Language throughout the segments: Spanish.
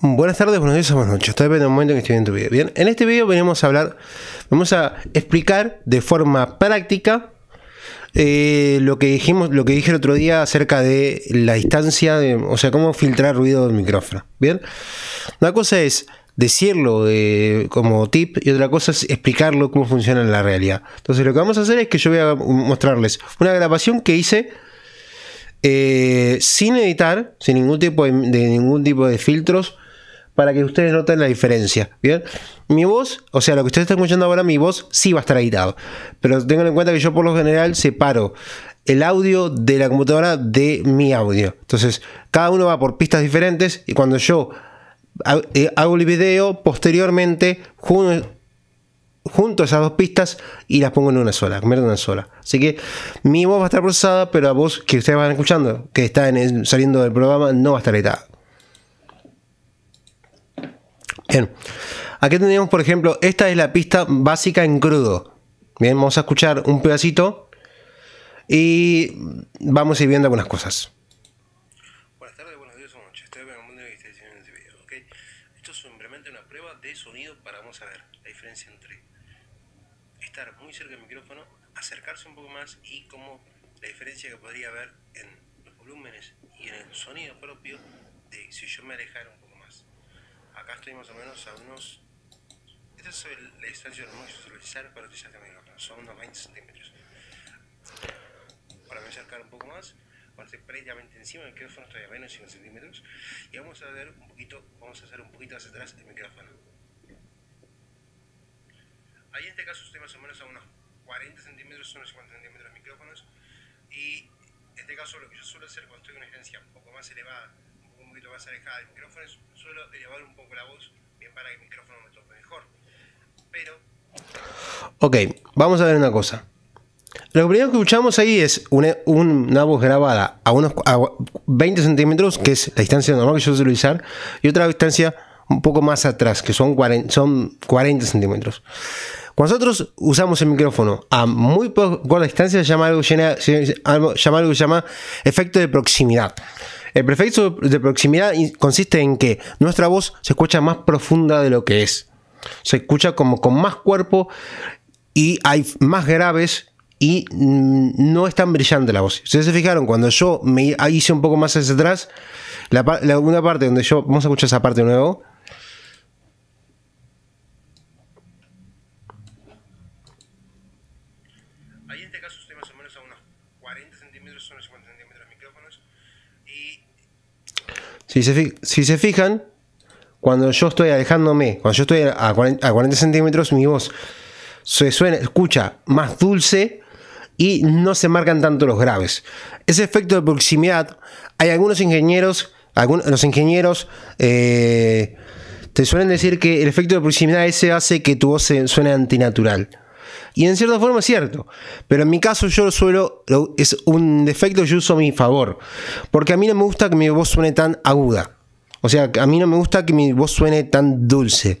Buenas tardes, buenos días buenas noches. Estoy depende del momento en que estoy viendo tu video. Bien, en este video venimos a hablar, vamos a explicar de forma práctica eh, lo que dijimos, lo que dije el otro día acerca de la distancia, o sea, cómo filtrar ruido del micrófono. Bien, una cosa es decirlo eh, como tip y otra cosa es explicarlo cómo funciona en la realidad. Entonces, lo que vamos a hacer es que yo voy a mostrarles una grabación que hice. Eh, sin editar, sin ningún tipo de ningún tipo de filtros, para que ustedes noten la diferencia. Bien, mi voz, o sea, lo que ustedes están escuchando ahora, mi voz sí va a estar editado, pero tengan en cuenta que yo por lo general separo el audio de la computadora de mi audio. Entonces, cada uno va por pistas diferentes y cuando yo eh, hago el video, posteriormente junto, esas dos pistas y las pongo en una sola, en una sola. Así que mi voz va a estar procesada, pero la voz que ustedes van escuchando, que está saliendo del programa, no va a estar editada. Bien, aquí tenemos, por ejemplo, esta es la pista básica en crudo. Bien, vamos a escuchar un pedacito y vamos a ir viendo algunas cosas. Buenas tardes, buenos días o noches. Estoy en el mundo de en este video. ¿okay? Esto es simplemente una prueba de sonido para vamos a ver la diferencia entre estar muy cerca del micrófono, acercarse un poco más y cómo la diferencia que podría haber en los volúmenes y en el sonido propio de si yo me alejara un poco. Acá estoy más o menos a unos... Esta es el, la distancia normal que se utilizar para utilizar el Son unos 20 centímetros. Para me acercar un poco más, cuando estoy prácticamente encima del micrófono, estoy a menos 5 centímetros. Y vamos a ver un poquito, vamos a hacer un poquito hacia atrás el micrófono. Ahí en este caso estoy más o menos a unos 40 centímetros, unos 50 centímetros de micrófonos. Y en este caso lo que yo suelo hacer cuando estoy en una distancia un poco más elevada un poquito más alejada del micrófono, suelo elevar un poco la voz, bien para que el micrófono me toque mejor. Pero... Ok, vamos a ver una cosa. Lo primero que escuchamos ahí es una, voz grabada a unos 20 centímetros, que es la distancia normal que yo suelo usar, y otra distancia un poco más atrás, que son 40, son 40 centímetros. Cuando nosotros usamos el micrófono a muy poca distancia, llama se llama, algo que se llama efecto de proximidad. El perfecto de proximidad consiste en que nuestra voz se escucha más profunda de lo que es. Se escucha como con más cuerpo y hay más graves y mm, no es tan brillante la voz. Ustedes se fijaron, cuando yo me hice un poco más hacia atrás, la, la una parte donde yo, vamos a escuchar esa parte de nuevo Si se, fijan, cuando yo estoy alejándome, cuando yo estoy a 40, centímetros, mi voz se suena, escucha más dulce y no se marcan tanto los graves. Ese efecto de proximidad, hay algunos ingenieros, algunos, los ingenieros eh, te suelen decir que el efecto de proximidad ese hace que tu voz suene antinatural. Y en cierta forma es cierto. Pero en mi caso yo suelo, es un defecto que yo uso a mi favor. Porque a mí no me gusta que mi voz suene tan aguda. O sea, a mí no me gusta que mi voz suene tan dulce.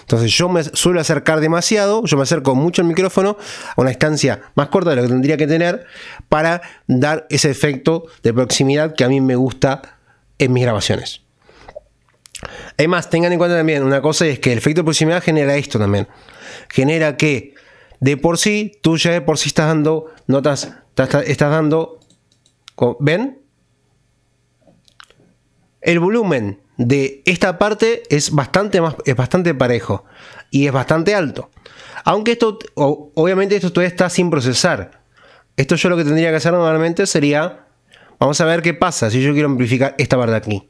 Entonces yo me suelo acercar demasiado, yo me acerco mucho al micrófono a una distancia más corta de lo que tendría que tener para dar ese efecto de proximidad que a mí me gusta en mis grabaciones. Además, tengan en cuenta también una cosa es que el efecto de proximidad genera esto también. Genera que de por sí, tú ya de por sí estás dando notas, estás, dando, ¿ven? El volumen de esta parte es bastante, más, es bastante parejo y es bastante alto. Aunque esto, obviamente esto todavía está sin procesar. Esto yo lo que tendría que hacer normalmente sería, vamos a ver qué pasa si yo quiero amplificar esta parte de aquí.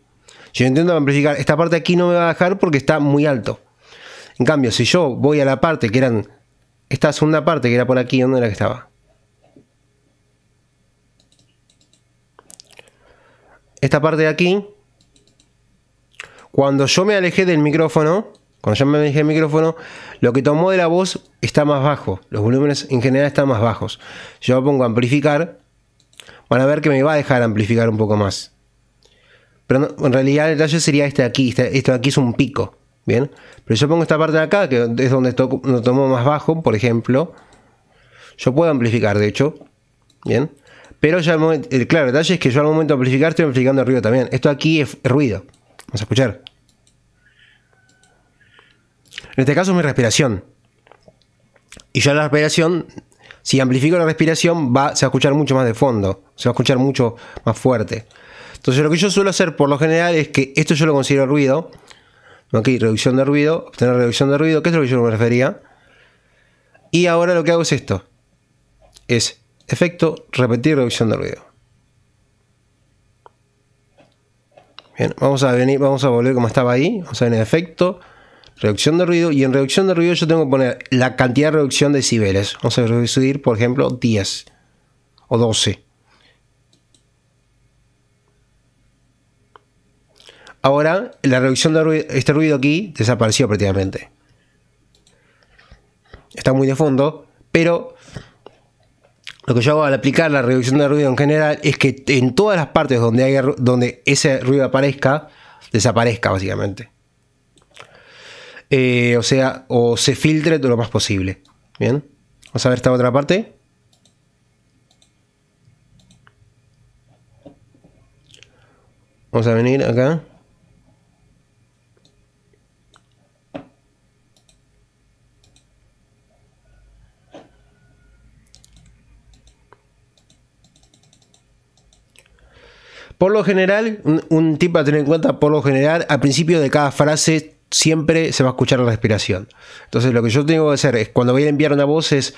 Si yo intento amplificar esta parte aquí no me va a dejar porque está muy alto. En cambio, si yo voy a la parte que eran esta segunda parte que era por aquí, ¿dónde era que estaba? Esta parte de aquí, cuando yo me alejé del micrófono, cuando yo me alejé del micrófono, lo que tomó de la voz está más bajo. Los volúmenes en general están más bajos. Yo pongo amplificar, van a ver que me va a dejar amplificar un poco más. Pero en realidad el detalle sería este de aquí. Este, esto de aquí es un pico. Bien, pero yo pongo esta parte de acá, que es donde esto lo tomo más bajo, por ejemplo. Yo puedo amplificar, de hecho. Bien, pero ya el, claro detalle es que yo al momento de amplificar estoy amplificando el ruido también. Esto aquí es ruido. Vamos a escuchar. En este caso es mi respiración. Y yo la respiración, si amplifico la respiración, va, se va a escuchar mucho más de fondo, se va a escuchar mucho más fuerte. Entonces lo que yo suelo hacer por lo general es que esto yo lo considero ruido Ok, reducción de ruido, obtener reducción de ruido, que es lo que yo me refería. Y ahora lo que hago es esto. Es efecto, repetir reducción de ruido. Bien, vamos a venir, vamos a volver como estaba ahí. Vamos a venir efecto, reducción de ruido. Y en reducción de ruido yo tengo que poner la cantidad de reducción de decibeles. Vamos a reducir, por ejemplo, 10 o 12. Ahora, la reducción de este ruido aquí desapareció prácticamente. Está muy de fondo, pero lo que yo hago al aplicar la reducción de ruido en general es que en todas las partes donde, hay, donde ese ruido aparezca, desaparezca básicamente. Eh, o sea, o se filtre de lo más posible. Bien, vamos a ver esta otra parte. Vamos a venir acá. Por lo general, un, tipo tip a tener en cuenta, por lo general, al principio de cada frase siempre se va a escuchar la respiración. Entonces lo que yo tengo que hacer es, cuando voy a enviar una voz, es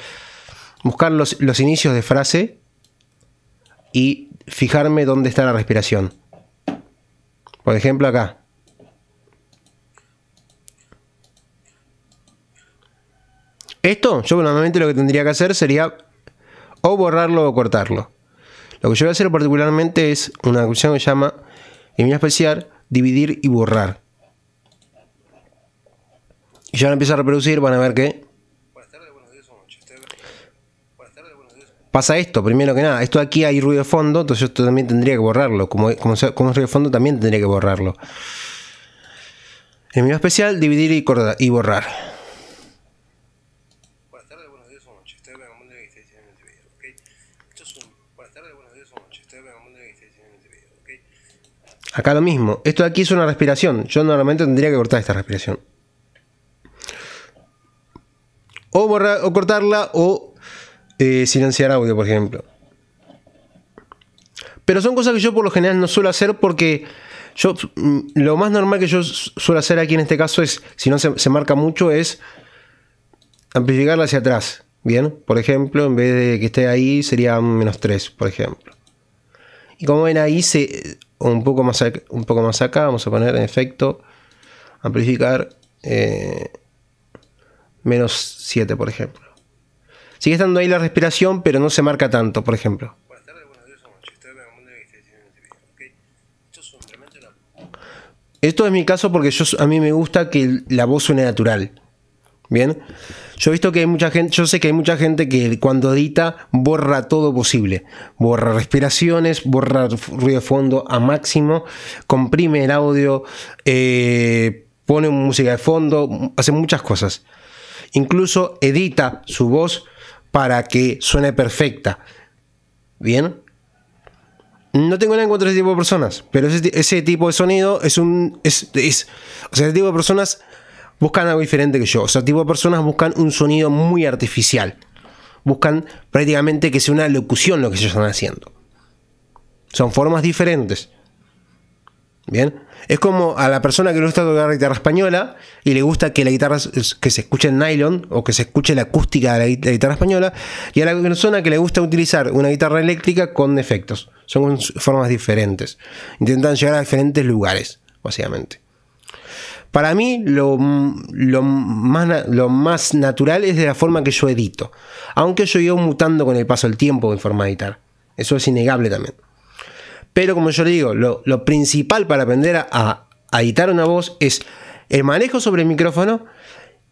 buscar los, los inicios de frase y fijarme dónde está la respiración. Por ejemplo, acá. Esto, yo normalmente lo que tendría que hacer sería o borrarlo o cortarlo. Lo que yo voy a hacer particularmente es una función que se llama mi especial, dividir y borrar. Y ya lo empiezo a reproducir, van a ver que pasa esto, primero que nada, esto aquí hay ruido de fondo, entonces esto también tendría que borrarlo. Como, es ruido de fondo, también tendría que borrarlo. En mi especial, dividir y, y borrar. Acá lo mismo. Esto de aquí es una respiración. Yo normalmente tendría que cortar esta respiración. O, borrar, o cortarla o eh, silenciar audio, por ejemplo. Pero son cosas que yo por lo general no suelo hacer porque yo mm, lo más normal que yo suelo hacer aquí en este caso es, si no se, se marca mucho, es amplificarla hacia atrás. Bien, por ejemplo, en vez de que esté ahí sería menos 3, por ejemplo. Y como ven ahí, se, un poco más, acá, un poco más acá, vamos a poner en efecto, amplificar eh, menos 7, por ejemplo. Sigue estando ahí la respiración, pero no se marca tanto, por ejemplo. Esto es mi caso porque yo, a mí me gusta que la voz suene natural. Bien. Yo he visto que hay mucha gente, yo sé que hay mucha gente que cuando edita borra todo posible. Borra respiraciones, borra ruido de fondo a máximo, comprime el audio, eh, pone música de fondo, hace muchas cosas. Incluso edita su voz para que suene perfecta. Bien. No tengo nada en contra de ese tipo de personas, pero ese, tipo de sonido es un. Es, o sea, ese tipo de personas buscan algo diferente que yo. O sea, tipo de personas buscan un sonido muy artificial. Buscan prácticamente que sea una locución lo que ellos están haciendo. Son formas diferentes. Bien. Es como a la persona que le gusta tocar guitarra española y le gusta que la guitarra que se escuche en nylon o que se escuche la acústica de la, la guitarra española y a la persona que le gusta utilizar una guitarra eléctrica con efectos. Son formas diferentes. Intentan llegar a diferentes lugares, básicamente. Para mí lo, más, natural es de la forma que yo edito. Aunque yo iba mutando con el paso del tiempo en forma de editar. Eso es innegable también. Pero como yo le digo, lo, principal para aprender a, editar una voz es el manejo sobre el micrófono,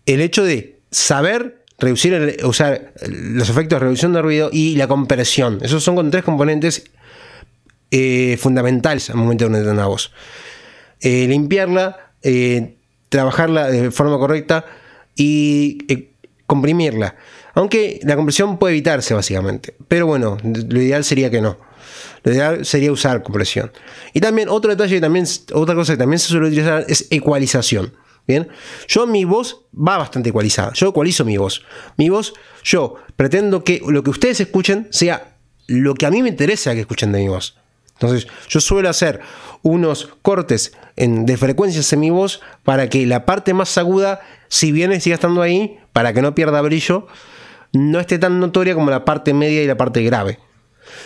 el hecho de saber reducir usar los efectos de reducción de ruido y la compresión. Esos son tres componentes eh, fundamentales al momento de una voz. Eh, limpiarla, eh, trabajarla de forma correcta y eh, comprimirla. Aunque la compresión puede evitarse básicamente. Pero bueno, lo ideal sería que no. Lo ideal sería usar compresión. Y también otro detalle, que también, otra cosa que también se suele utilizar es ecualización. Bien, yo mi voz va bastante ecualizada. Yo ecualizo mi voz. Mi voz, yo pretendo que lo que ustedes escuchen sea lo que a mí me interesa que escuchen de mi voz. Entonces yo suelo hacer unos cortes de frecuencias en mi voz para que la parte más aguda, si bien siga estando ahí, para que no pierda brillo, no esté tan notoria como la parte media y la parte grave.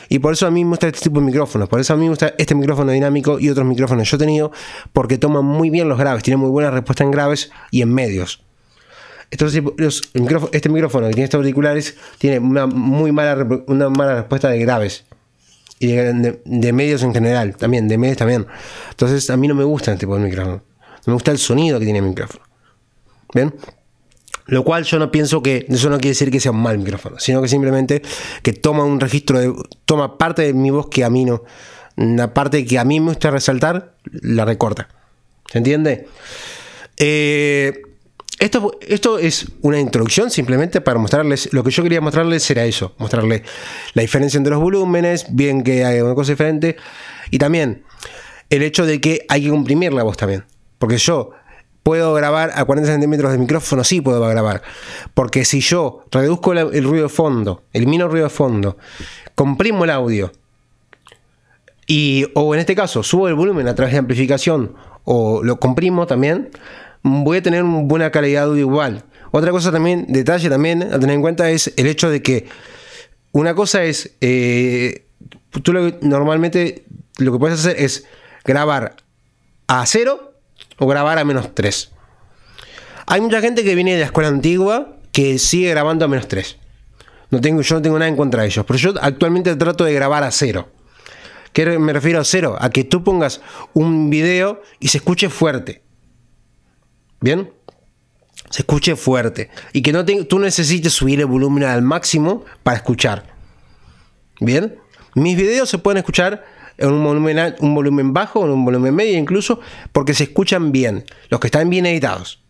Y por eso a mí me gusta este tipo de micrófonos, por eso a mí me gusta este micrófono dinámico y otros micrófonos que yo he tenido, porque toman muy bien los graves, tiene muy buena respuesta en graves y en medios. este micrófono que tiene estos auriculares tiene una muy mala, una mala respuesta de graves y de, medios en general, también, de medios también. Entonces a mí no me gusta este tipo de micrófono. No me gusta el sonido que tiene el micrófono. ¿Ven? Lo cual yo no pienso que, eso no quiere decir que sea un mal micrófono, sino que simplemente que toma un registro, de, toma parte de mi voz que a mí no, la parte que a mí me gusta resaltar, la recorta. ¿Se entiende? Eh, esto, es una introducción simplemente para mostrarles, lo que yo quería mostrarles era eso, mostrarles la diferencia entre los volúmenes, bien que hay una cosa diferente, y también el hecho de que hay que comprimir la voz también, porque yo puedo grabar a 40 centímetros de micrófono, sí puedo grabar, porque si yo reduzco el, ruido de fondo, elimino el ruido de fondo, comprimo el audio, y, o en este caso subo el volumen a través de amplificación, o lo comprimo también, voy a tener una buena calidad de audio igual. Otra cosa también, detalle también a tener en cuenta es el hecho de que una cosa es, eh, tú normalmente lo que puedes hacer es grabar a cero o grabar a menos 3. Hay mucha gente que viene de la escuela antigua que sigue grabando a menos tres... No tengo, yo no tengo nada en contra de ellos, pero yo actualmente trato de grabar a cero. ¿Qué me refiero a cero? A que tú pongas un video y se escuche fuerte. ¿Bien? Se escuche fuerte. Y que no tú necesites subir el volumen al máximo para escuchar. ¿Bien? Mis videos se pueden escuchar en un volumen, un volumen bajo, en un volumen medio incluso, porque se escuchan bien, los que están bien editados.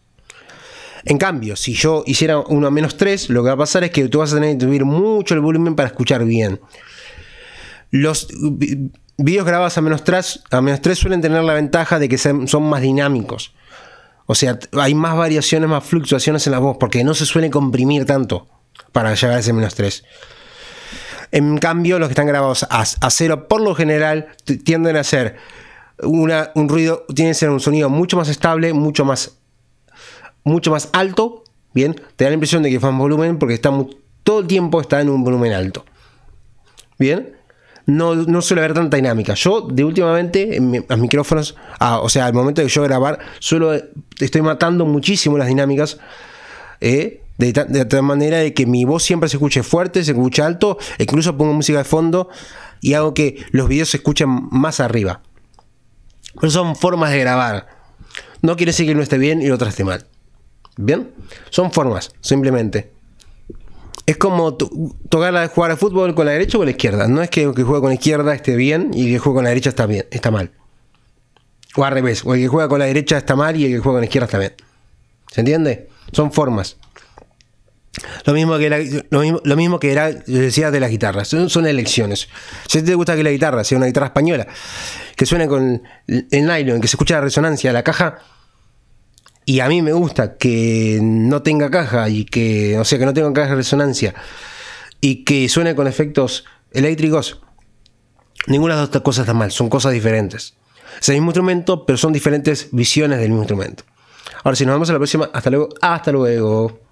En cambio, si yo hiciera uno a menos 3, lo que va a pasar es que tú vas a tener que subir mucho el volumen para escuchar bien. Los videos grabados a menos a menos 3 suelen tener la ventaja de que son más dinámicos. O sea, hay más variaciones, más fluctuaciones en la voz, porque no se suele comprimir tanto para llegar a ese menos 3. En cambio, los que están grabados a, cero, por lo general, tienden a ser un ruido, Tiene que ser un sonido mucho más estable, mucho más, mucho más alto. Bien, te da la impresión de que fue en volumen porque todo el tiempo está en un volumen alto. Bien, no, suele haber tanta dinámica. Yo, de últimamente, en micrófonos, o sea, al momento de yo grabar, suelo, estoy matando muchísimo las dinámicas. Eh, de, tal manera de que mi voz siempre se escuche fuerte, se escuche alto, e incluso pongo música de fondo y hago que los videos se escuchen más arriba. Pero son formas de grabar. No quiere decir que uno esté bien y el otro esté mal. ¿Bien? Son formas, simplemente es como tocar la, jugar al fútbol con la derecha o con la izquierda. No es que el que juega con la izquierda esté bien y el que juega con la derecha está bien, está mal. O al revés, o el que juega con la derecha está mal y el que juega con la izquierda está bien. ¿Se entiende? Son formas. Lo mismo que, lo mismo, que era, decía de las guitarras, son, son, elecciones. Si te gusta que la guitarra sea una guitarra española, que suene con el nylon, que se escucha la resonancia, de la caja, y a mí me gusta que no tenga caja y que, o sea, que no tenga caja de resonancia y que suene con efectos eléctricos, ninguna de estas cosas está mal, son cosas diferentes. Es el mismo instrumento, pero son diferentes visiones del mismo instrumento. Ahora, si nos vemos en la próxima, hasta luego, hasta luego.